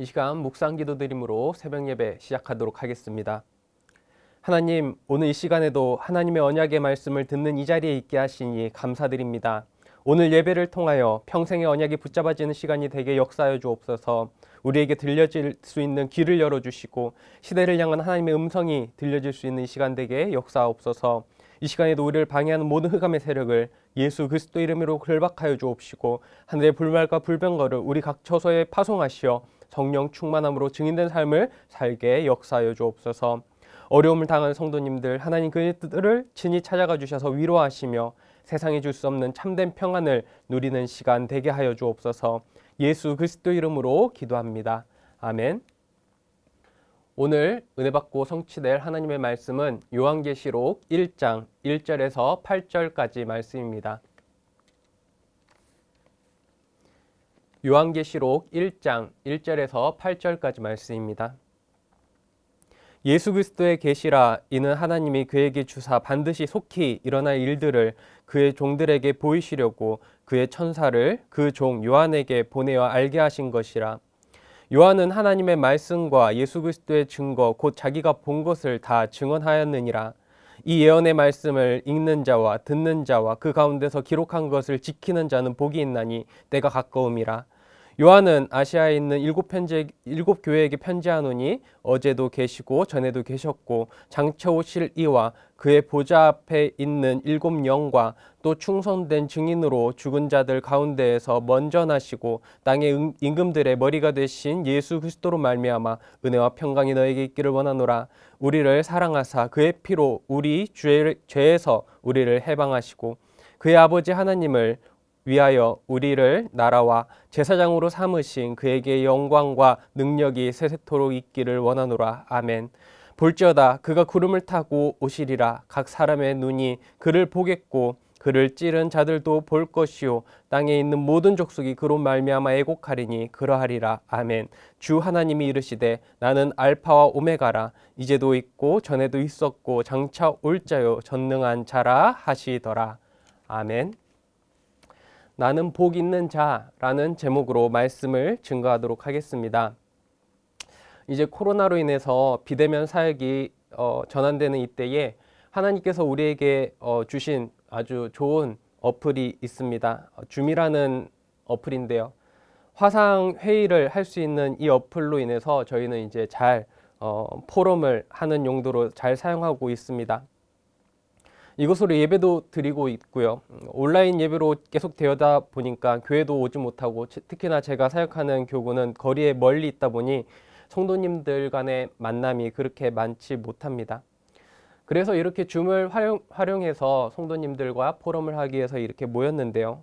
이 시간 묵상 기도 드림으로 새벽 예배 시작하도록 하겠습니다. 하나님, 오늘 이 시간에도 하나님의 언약의 말씀을 듣는 이 자리에 있게 하시니 감사드립니다. 오늘 예배를 통하여 평생의 언약이 붙잡아지는 시간이 되게 역사여 주옵소서. 우리에게 들려질 수 있는 길을 열어 주시고 시대를 향한 하나님의 음성이 들려질 수 있는 시간 되게 역사옵소서. 이 시간에도 우리를 방해하는 모든 흑암의 세력을 예수 그리스도 이름으로 결박하여 주옵시고 하늘의 불말과 불병거를 우리 각 처소에 파송하시어 성령 충만함으로 증인된 삶을 살게 역사여 주옵소서. 어려움을 당한 성도님들 하나님 그들을 친히 찾아가 주셔서 위로하시며 세상에줄 수 없는 참된 평안을 누리는 시간 되게 하여 주옵소서. 예수 그리스도 이름으로 기도합니다. 아멘. 오늘 은혜 받고 성취될 하나님의 말씀은 요한계시록 1장 1절에서 8절까지 말씀입니다. 요한계시록 1장 1절에서 8절까지 말씀입니다. 예수 그리스도의 계시라 이는 하나님이 그에게 주사 반드시 속히 일어날 일들을 그의 종들에게 보이시려고 그의 천사를 그 종 요한에게 보내어 알게 하신 것이라. 요한은 하나님의 말씀과 예수 그리스도의 증거 곧 자기가 본 것을 다 증언하였느니라. 이 예언의 말씀을 읽는 자와 듣는 자와 그 가운데서 기록한 것을 지키는 자는 복이 있나니 내가 가까움이라 요한은 아시아에 있는 일곱, 편지, 일곱 교회에게 편지하노니 어제도 계시고 전에도 계셨고 장차오 실이와 그의 보좌 앞에 있는 일곱 영과 또 충성된 증인으로 죽은 자들 가운데에서 먼저 나시고 땅의 임금들의 머리가 되신 예수 그리스도로 말미암아 은혜와 평강이 너에게 있기를 원하노라 우리를 사랑하사 그의 피로 우리 죄에서 우리를 해방하시고 그의 아버지 하나님을 위하여 우리를 나라와 제사장으로 삼으신 그에게 영광과 능력이 세세토록 있기를 원하노라. 아멘. 볼지어다 그가 구름을 타고 오시리라 각 사람의 눈이 그를 보겠고 그를 찌른 자들도 볼 것이요 땅에 있는 모든 족속이 그로 말미암아 애곡하리니 그러하리라 아멘 주 하나님이 이르시되 나는 알파와 오메가라 이제도 있고 전에도 있었고 장차 올 자요 전능한 자라 하시더라 아멘 나는 복 있는 자라는 제목으로 말씀을 증거하도록 하겠습니다. 이제 코로나로 인해서 비대면 사역이 어, 전환되는 이때에 하나님께서 우리에게 어, 주신 아주 좋은 어플이 있습니다. 줌이라는 어, 어플인데요. 화상 회의를 할 수 있는 이 어플로 인해서 저희는 이제 잘 어, 포럼을 하는 용도로 잘 사용하고 있습니다. 이곳으로 예배도 드리고 있고요. 온라인 예배로 계속 되다 보니까 교회도 오지 못하고 특히나 제가 사역하는 교구는 거리에 멀리 있다 보니 성도님들 간의 만남이 그렇게 많지 못합니다. 그래서 이렇게 줌을 활용, 활용해서 성도님들과 포럼을 하기 위해서 이렇게 모였는데요.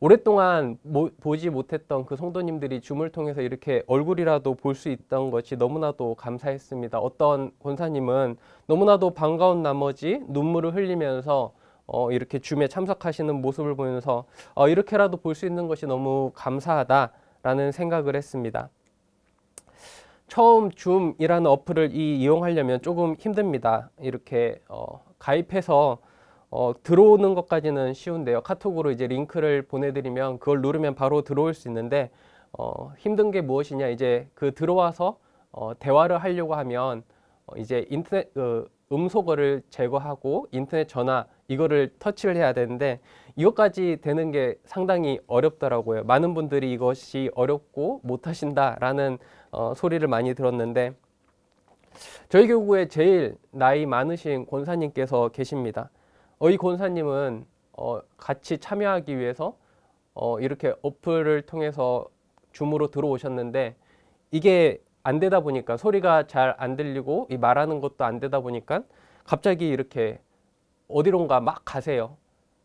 오랫동안 모, 보지 못했던 그 성도님들이 줌을 통해서 이렇게 얼굴이라도 볼 수 있던 것이 너무나도 감사했습니다. 어떤 권사님은 너무나도 반가운 나머지 눈물을 흘리면서 어, 이렇게 줌에 참석하시는 모습을 보면서 어, 이렇게라도 볼 수 있는 것이 너무 감사하다라는 생각을 했습니다. 처음 줌이라는 어플을 이, 이용하려면 조금 힘듭니다. 이렇게 어, 가입해서 어, 들어오는 것까지는 쉬운데요. 카톡으로 이제 링크를 보내드리면 그걸 누르면 바로 들어올 수 있는데 어, 힘든 게 무엇이냐 이제 그 들어와서 어, 대화를 하려고 하면 어, 이제 인터넷 그 음소거를 제거하고 인터넷 전화 이거를 터치를 해야 되는데 이것까지 되는 게 상당히 어렵더라고요. 많은 분들이 이것이 어렵고 못하신다라는 어, 소리를 많이 들었는데 저희 교구에 제일 나이 많으신 권사님께서 계십니다. 어이 권사님은 어, 같이 참여하기 위해서 어, 이렇게 어플을 통해서 줌으로 들어오셨는데 이게 안 되다 보니까 소리가 잘 안 들리고 이 말하는 것도 안 되다 보니까 갑자기 이렇게 어디론가 막 가세요.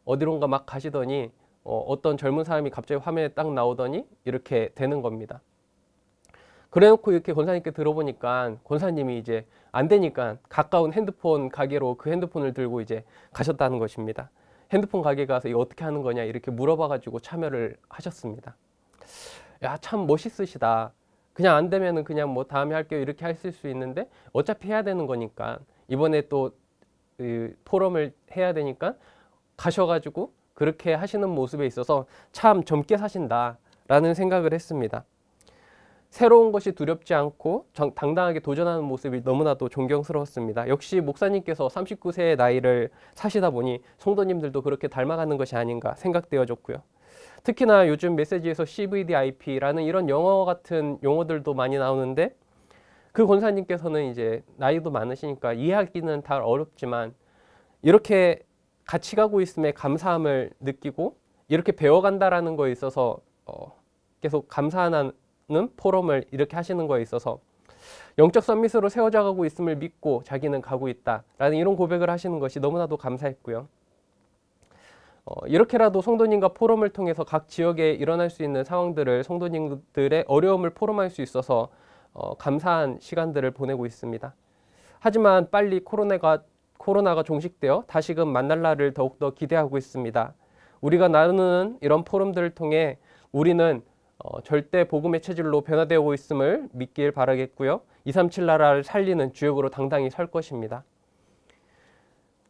어디론가 막 가시더니 어, 어떤 젊은 사람이 갑자기 화면에 딱 나오더니 이렇게 되는 겁니다. 그래놓고 이렇게 권사님께 들어보니까 권사님이 이제 안 되니까 가까운 핸드폰 가게로 그 핸드폰을 들고 이제 가셨다는 것입니다. 핸드폰 가게 가서 이거 어떻게 하는 거냐 이렇게 물어봐가지고 참여를 하셨습니다. 야 참 멋있으시다. 그냥 안 되면은 그냥 뭐 다음에 할게요 이렇게 하실 수 있는데 어차피 해야 되는 거니까 이번에 또그 포럼을 해야 되니까 가셔가지고 그렇게 하시는 모습에 있어서 참 젊게 사신다라는 생각을 했습니다. 새로운 것이 두렵지 않고 정, 당당하게 도전하는 모습이 너무나도 존경스러웠습니다. 역시 목사님께서 39세의 나이를 사시다 보니 성도님들도 그렇게 닮아가는 것이 아닌가 생각되어졌고요. 특히나 요즘 메시지에서 CVDIP라는 이런 영어 같은 용어들도 많이 나오는데 그 권사님께서는 이제 나이도 많으시니까 이해하기는 다 어렵지만 이렇게 같이 가고 있음에 감사함을 느끼고 이렇게 배워간다라는 거에 있어서 어, 계속 감사하 는 포럼을 이렇게 하시는 거에 있어서 영적 서밋으로 세워져 가고 있음을 믿고 자기는 가고 있다라는 이런 고백을 하시는 것이 너무나도 감사했고요. 어, 이렇게라도 성도님과 포럼을 통해서 각 지역에 일어날 수 있는 상황들을 성도님들의 어려움을 포럼할 수 있어서 어, 감사한 시간들을 보내고 있습니다. 하지만 빨리 코로나가 코로나가 종식되어 다시금 만날 날을 더욱더 기대하고 있습니다. 우리가 나누는 이런 포럼들을 통해 우리는 어, 절대 복음의 체질로 변화되고 있음을 믿길 바라겠고요. 237 나라를 살리는 주역으로 당당히 설 것입니다.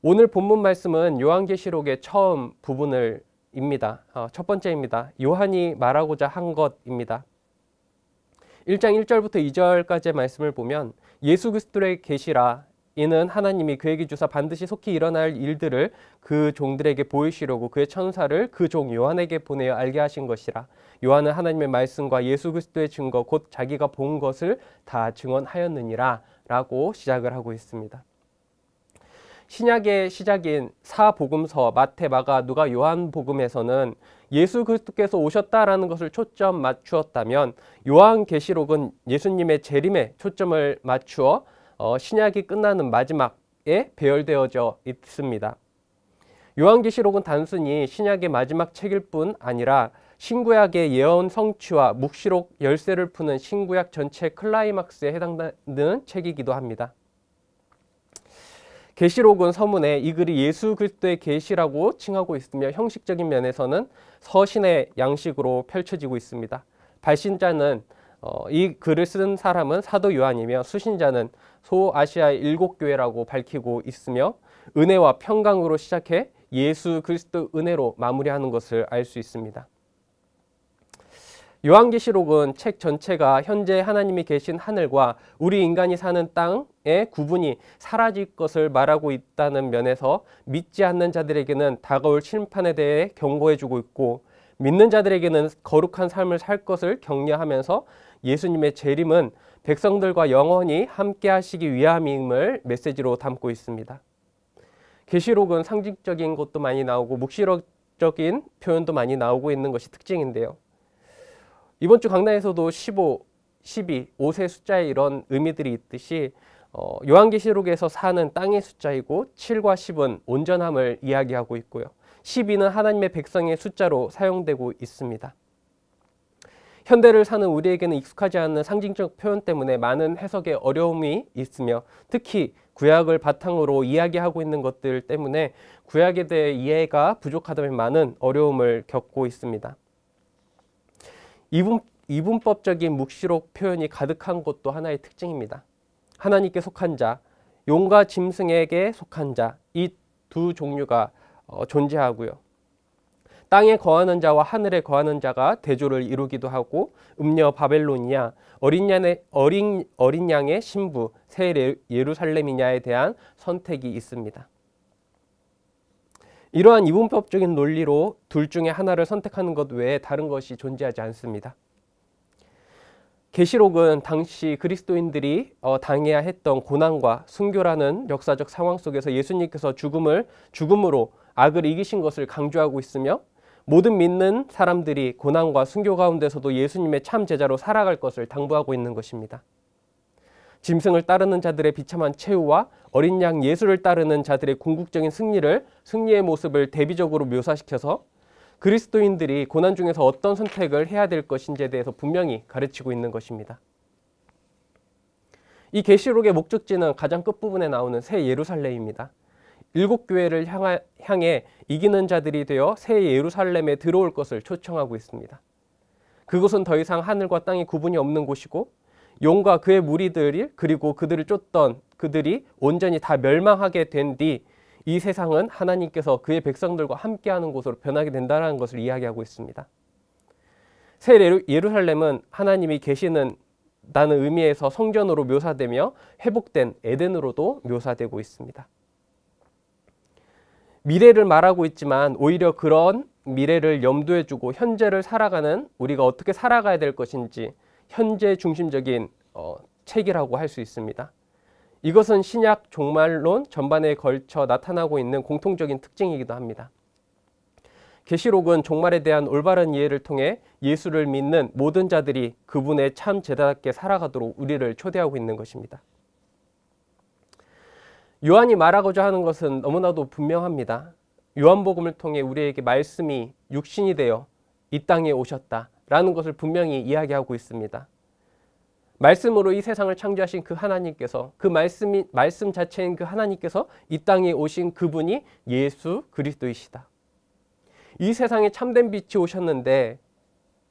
오늘 본문 말씀은 요한계시록의 처음 부분을 입니다. 어, 첫 번째입니다. 요한이 말하고자 한 것입니다. 1장 1절부터 2절까지의 말씀을 보면 예수 그리스도의 계시라 이는 하나님이 그에게 주사 반드시 속히 일어날 일들을 그 종들에게 보이시려고 그의 천사를 그 종 요한에게 보내어 알게 하신 것이라. 요한은 하나님의 말씀과 예수 그리스도의 증거 곧 자기가 본 것을 다 증언하였느니라라고 시작을 하고 있습니다. 신약의 시작인 사복음서 마태 마가 누가 요한복음에서는 예수 그리스도께서 오셨다라는 것을 초점 맞추었다면 요한계시록은 예수님의 재림에 초점을 맞추어 어, 신약이 끝나는 마지막에 배열되어져 있습니다. 요한계시록은 단순히 신약의 마지막 책일 뿐 아니라 신구약의 예언 성취와 묵시록 열쇠를 푸는 신구약 전체 클라이막스에 해당되는 책이기도 합니다. 계시록은 서문에 이 글이 예수 그리스도의 계시라고 칭하고 있으며 형식적인 면에서는 서신의 양식으로 펼쳐지고 있습니다. 발신자는 어, 이 글을 쓴 사람은 사도 요한이며 수신자는 소아시아 일곱 교회라고 밝히고 있으며 은혜와 평강으로 시작해 예수 그리스도 은혜로 마무리하는 것을 알 수 있습니다. 요한계시록은 책 전체가 현재 하나님이 계신 하늘과 우리 인간이 사는 땅의 구분이 사라질 것을 말하고 있다는 면에서 믿지 않는 자들에게는 다가올 심판에 대해 경고해주고 있고 믿는 자들에게는 거룩한 삶을 살 것을 격려하면서 예수님의 재림은 백성들과 영원히 함께 하시기 위함임을 메시지로 담고 있습니다. 계시록은 상징적인 것도 많이 나오고 묵시록적인 표현도 많이 나오고 있는 것이 특징인데요. 이번 주 강단에서도 15, 12, 5세 숫자에 이런 의미들이 있듯이 어, 요한계시록에서 4는 땅의 숫자이고 7과 10은 온전함을 이야기하고 있고요. 12는 하나님의 백성의 숫자로 사용되고 있습니다. 현대를 사는 우리에게는 익숙하지 않은 상징적 표현 때문에 많은 해석에 어려움이 있으며 특히 구약을 바탕으로 이야기하고 있는 것들 때문에 구약에 대해 이해가 부족하다면 많은 어려움을 겪고 있습니다. 이분, 이분법적인 묵시록 표현이 가득한 것도 하나의 특징입니다. 하나님께 속한 자, 용과 짐승에게 속한 자, 이 두 종류가 어, 존재하고요. 땅에 거하는 자와 하늘에 거하는 자가 대조를 이루기도 하고 음녀 바벨론이냐 어린 양의 어린 어린 양의 신부 새 예루살렘이냐에 대한 선택이 있습니다. 이러한 이분법적인 논리로 둘 중에 하나를 선택하는 것 외에 다른 것이 존재하지 않습니다. 계시록은 당시 그리스도인들이 어, 당해야 했던 고난과 순교라는 역사적 상황 속에서 예수님께서 죽음을 죽음으로 악을 이기신 것을 강조하고 있으며 모든 믿는 사람들이 고난과 순교 가운데서도 예수님의 참 제자로 살아갈 것을 당부하고 있는 것입니다. 짐승을 따르는 자들의 비참한 최후와 어린 양 예수를 따르는 자들의 궁극적인 승리를 승리의 모습을 대비적으로 묘사시켜서 그리스도인들이 고난 중에서 어떤 선택을 해야 될 것인지에 대해서 분명히 가르치고 있는 것입니다. 이 계시록의 목적지는 가장 끝부분에 나오는 새 예루살렘입니다. 일곱 교회를 향하, 향해 이기는 자들이 되어 새 예루살렘에 들어올 것을 초청하고 있습니다. 그곳은 더 이상 하늘과 땅이 구분이 없는 곳이고 용과 그의 무리들이 그리고 그들을 쫓던 그들이 온전히 다 멸망하게 된 뒤 이 세상은 하나님께서 그의 백성들과 함께하는 곳으로 변하게 된다는 것을 이야기하고 있습니다. 새 예루살렘은 하나님이 계시는 나는 의미에서 성전으로 묘사되며 회복된 에덴으로도 묘사되고 있습니다. 미래를 말하고 있지만 오히려 그런 미래를 염두에 두고 현재를 살아가는 우리가 어떻게 살아가야 될 것인지 현재 중심적인 어, 책이라고 할 수 있습니다. 이것은 신약 종말론 전반에 걸쳐 나타나고 있는 공통적인 특징이기도 합니다. 계시록은 종말에 대한 올바른 이해를 통해 예수를 믿는 모든 자들이 그분의 참 제자답게 살아가도록 우리를 초대하고 있는 것입니다. 요한이 말하고자 하는 것은 너무나도 분명합니다. 요한복음을 통해 우리에게 말씀이 육신이 되어 이 땅에 오셨다라는 것을 분명히 이야기하고 있습니다. 말씀으로 이 세상을 창조하신 그 하나님께서 그 말씀이 말씀 자체인 그 하나님께서 이 땅에 오신 그분이 예수 그리스도이시다. 이 세상에 참된 빛이 오셨는데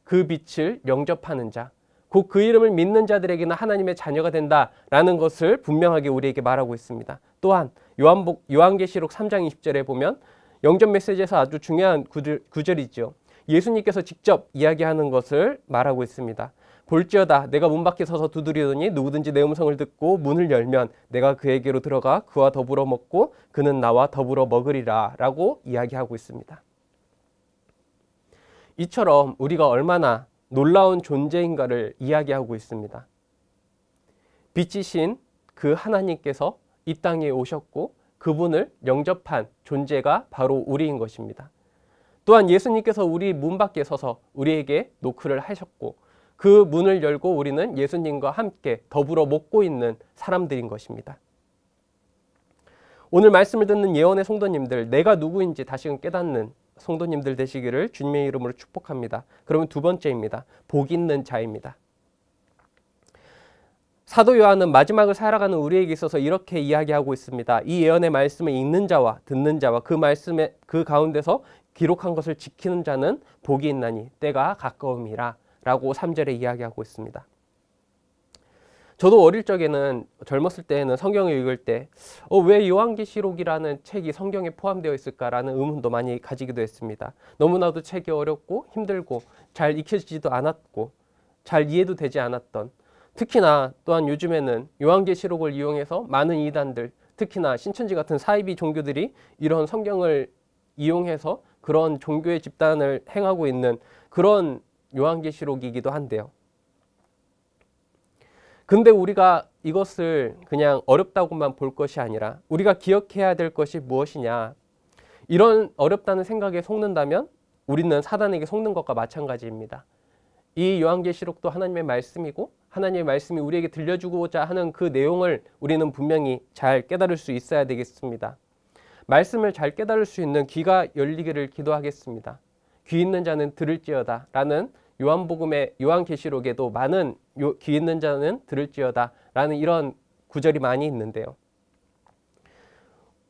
그 빛을 영접하는 자, 곧그 이름을 믿는 자들에게는 하나님의 자녀가 된다라는 것을 분명하게 우리에게 말하고 있습니다. 또한 요한복 요한계시록 3장 20절에 보면 영접 메시지에서 아주 중요한 구절, 구절이죠. 예수님께서 직접 이야기하는 것을 말하고 있습니다. 볼지어다 내가 문 밖에 서서 두드리더니 누구든지 내 음성을 듣고 문을 열면 내가 그에게로 들어가 그와 더불어 먹고 그는 나와 더불어 먹으리라 라고 이야기하고 있습니다. 이처럼 우리가 얼마나 놀라운 존재인가를 이야기하고 있습니다. 빛이신 그 하나님께서 이 땅에 오셨고 그분을 영접한 존재가 바로 우리인 것입니다. 또한 예수님께서 우리 문 밖에 서서 우리에게 노크를 하셨고 그 문을 열고 우리는 예수님과 함께 더불어 먹고 있는 사람들인 것입니다. 오늘 말씀을 듣는 예언의 성도님들 내가 누구인지 다시금 깨닫는 성도님들 되시기를 주님의 이름으로 축복합니다. 그러면 두 번째입니다. 복 있는 자입니다. 사도 요한은 마지막을 살아가는 우리에게 있어서 이렇게 이야기하고 있습니다. 이 예언의 말씀을 읽는 자와 듣는 자와 그 말씀의 그 가운데서 기록한 것을 지키는 자는 복이 있나니 때가 가까움이라 라고 3절에 이야기하고 있습니다. 저도 어릴 적에는 젊었을 때는 성경을 읽을 때왜 어, 요한계시록이라는 책이 성경에 포함되어 있을까라는 의문도 많이 가지기도 했습니다. 너무나도 책이 어렵고 힘들고 잘 익혀지지도 않았고 잘 이해도 되지 않았던 특히나 또한 요즘에는 요한계시록을 이용해서 많은 이단들 특히나 신천지 같은 사이비 종교들이 이런 성경을 이용해서 그런 종교의 집단을 행하고 있는 그런 요한계시록이기도 한데요. 근데 우리가 이것을 그냥 어렵다고만 볼 것이 아니라 우리가 기억해야 될 것이 무엇이냐. 이런 어렵다는 생각에 속는다면 우리는 사단에게 속는 것과 마찬가지입니다. 이 요한계시록도 하나님의 말씀이고 하나님의 말씀이 우리에게 들려주고자 하는 그 내용을 우리는 분명히 잘 깨달을 수 있어야 되겠습니다. 말씀을 잘 깨달을 수 있는 귀가 열리기를 기도하겠습니다. 귀 있는 자는 들을지어다 라는 요한복음의 요한계시록에도 많은 귀 있는 자는 들을지어다 라는 이런 구절이 많이 있는데요.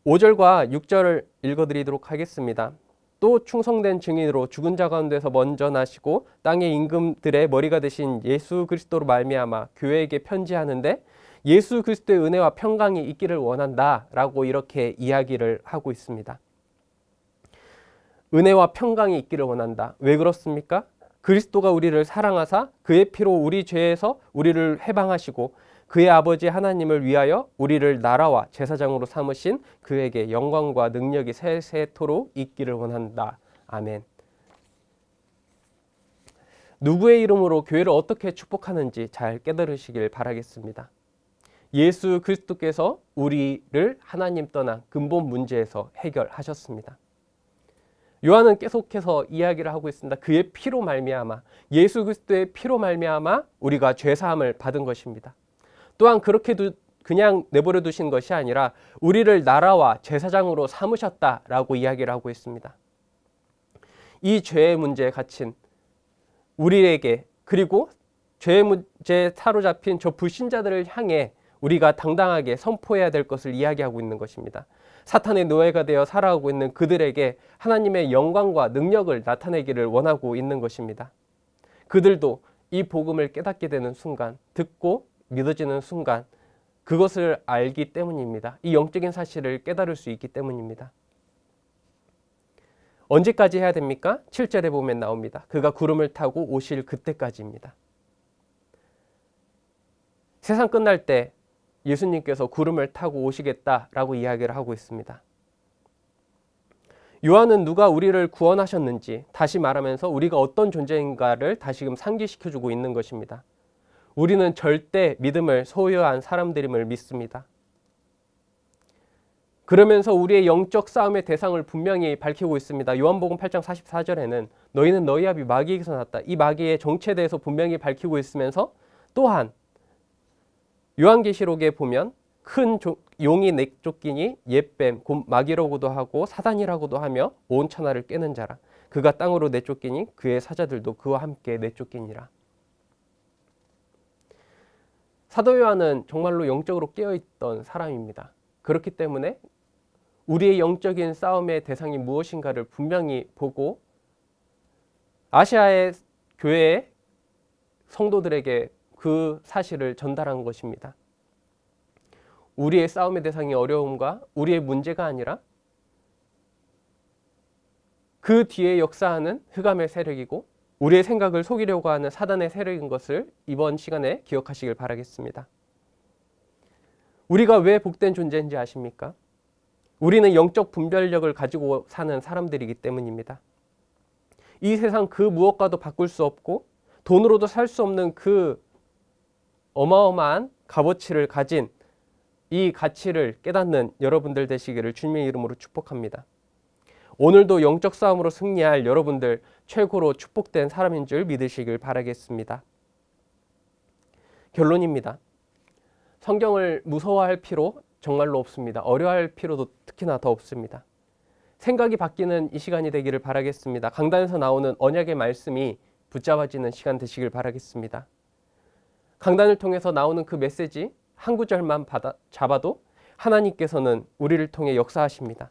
5절과 6절을 읽어드리도록 하겠습니다. 또 충성된 증인으로 죽은 자 가운데서 먼저 나시고 땅의 임금들의 머리가 되신 예수 그리스도로 말미암아 교회에게 편지하는데 예수 그리스도의 은혜와 평강이 있기를 원한다라고 이렇게 이야기를 하고 있습니다. 은혜와 평강이 있기를 원한다. 왜 그렇습니까? 그리스도가 우리를 사랑하사 그의 피로 우리 죄에서 우리를 해방하시고 그의 아버지 하나님을 위하여 우리를 나라와 제사장으로 삼으신 그에게 영광과 능력이 세세토록 있기를 원한다. 아멘. 누구의 이름으로 교회를 어떻게 축복하는지 잘 깨달으시길 바라겠습니다. 예수 그리스도께서 우리를 하나님 떠난 근본 문제에서 해결하셨습니다. 요한은 계속해서 이야기를 하고 있습니다. 그의 피로 말미암아 예수 그리스도의 피로 말미암아 우리가 죄 사함을 받은 것입니다. 또한 그렇게 두, 그냥 내버려 두신 것이 아니라 우리를 나라와 제사장으로 삼으셨다라고 이야기를 하고 있습니다. 이 죄의 문제에 갇힌 우리에게 그리고 죄의 문제에 사로잡힌 저 불신자들을 향해 우리가 당당하게 선포해야 될 것을 이야기하고 있는 것입니다. 사탄의 노예가 되어 살아가고 있는 그들에게 하나님의 영광과 능력을 나타내기를 원하고 있는 것입니다. 그들도 이 복음을 깨닫게 되는 순간, 듣고 믿어지는 순간, 그것을 알기 때문입니다. 이 영적인 사실을 깨달을 수 있기 때문입니다. 언제까지 해야 됩니까? 7절에 보면 나옵니다. 그가 구름을 타고 오실 그때까지입니다. 세상 끝날 때 예수님께서 구름을 타고 오시겠다라고 이야기를 하고 있습니다. 요한은 누가 우리를 구원하셨는지 다시 말하면서 우리가 어떤 존재인가를 다시금 상기시켜 주고 있는 것입니다. 우리는 절대 믿음을 소유한 사람들임을 믿습니다. 그러면서 우리의 영적 싸움의 대상을 분명히 밝히고 있습니다. 요한복음 8장 44절에는 너희는 너희 합이 마귀에게서 났다. 이 마귀의 정체에 대해서 분명히 밝히고 있으면서 또한 요한계시록에 보면 큰 용이 넥쫓기니 네 옛뱀 곧 마귀라고도 하고 사단이라고도 하며 온 천하를 깨는 자라 그가 땅으로 내쫓기니 네 그의 사자들도 그와 함께 내쫓기니라 네 사도 요한은 정말로 영적으로 깨어있던 사람입니다 그렇기 때문에 우리의 영적인 싸움의 대상이 무엇인가를 분명히 보고 아시아의 교회의 성도들에게 그 사실을 전달한 것입니다. 우리의 싸움의 대상이 어려움과 우리의 문제가 아니라 그 뒤에 역사하는 흑암의 세력이고 우리의 생각을 속이려고 하는 사단의 세력인 것을 이번 시간에 기억하시길 바라겠습니다. 우리가 왜 복된 존재인지 아십니까? 우리는 영적 분별력을 가지고 사는 사람들이기 때문입니다. 이 세상 그 무엇과도 바꿀 수 없고 돈으로도 살 수 없는 그 어마어마한 값어치를 가진 이 가치를 깨닫는 여러분들 되시기를 주님의 이름으로 축복합니다. 오늘도 영적 싸움으로 승리할 여러분들 최고로 축복된 사람인 줄 믿으시길 바라겠습니다. 결론입니다. 성경을 무서워할 필요 정말로 없습니다. 어려할 필요도 특히나 더 없습니다. 생각이 바뀌는 이 시간이 되기를 바라겠습니다. 강단에서 나오는 언약의 말씀이 붙잡아지는 시간 되시길 바라겠습니다. 강단을 통해서 나오는 그 메시지 한 구절만 받아, 잡아도 하나님께서는 우리를 통해 역사하십니다.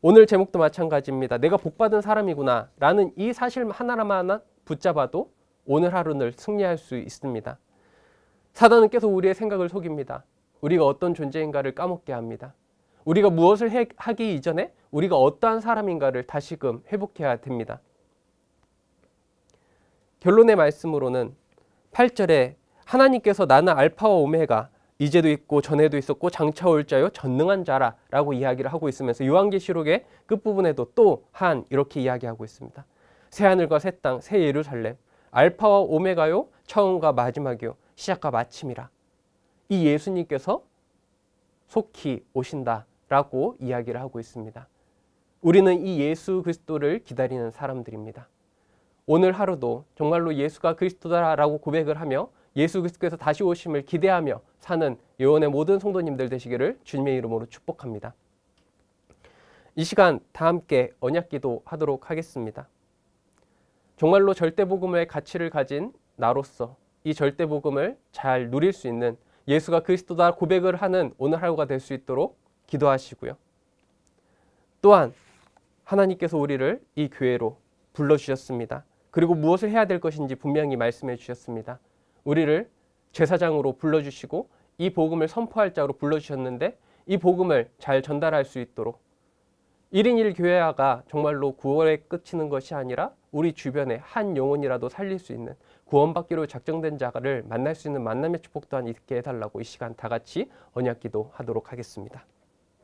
오늘 제목도 마찬가지입니다. 내가 복받은 사람이구나 라는 이 사실 하나만 붙잡아도 오늘 하루를 승리할 수 있습니다. 사단은 계속 우리의 생각을 속입니다. 우리가 어떤 존재인가를 까먹게 합니다. 우리가 무엇을 해, 하기 이전에 우리가 어떠한 사람인가를 다시금 회복해야 됩니다. 결론의 말씀으로는 8절에 하나님께서 나는 알파와 오메가 이제도 있고 전에도 있었고 장차 올 자요 전능한 자라 라고 이야기를 하고 있으면서 요한계시록의 끝부분에도 또 한 이렇게 이야기하고 있습니다. 새하늘과 새 땅, 새 예루살렘, 알파와 오메가요, 처음과 마지막이요, 시작과 마침이라. 이 예수님께서 속히 오신다라고 이야기를 하고 있습니다. 우리는 이 예수 그리스도를 기다리는 사람들입니다. 오늘 하루도 정말로 예수가 그리스도다라고 고백을 하며 예수 그리스도께서 다시 오심을 기대하며 사는 예원의 모든 성도님들 되시기를 주님의 이름으로 축복합니다. 이 시간 다 함께 언약기도 하도록 하겠습니다. 정말로 절대복음의 가치를 가진 나로서 이 절대복음을 잘 누릴 수 있는 예수가 그리스도다 고백을 하는 오늘 하루가 될 수 있도록 기도하시고요. 또한 하나님께서 우리를 이 교회로 불러주셨습니다. 그리고 무엇을 해야 될 것인지 분명히 말씀해 주셨습니다. 우리를 제사장으로 불러주시고 이 복음을 선포할 자로 불러주셨는데 이 복음을 잘 전달할 수 있도록 1인 1교회화가 정말로 구원에 끝이는 것이 아니라 우리 주변에 한 영혼이라도 살릴 수 있는 구원받기로 작정된 자를 만날 수 있는 만남의 축복 또한 있게 해달라고 이 시간 다 같이 언약기도 하도록 하겠습니다.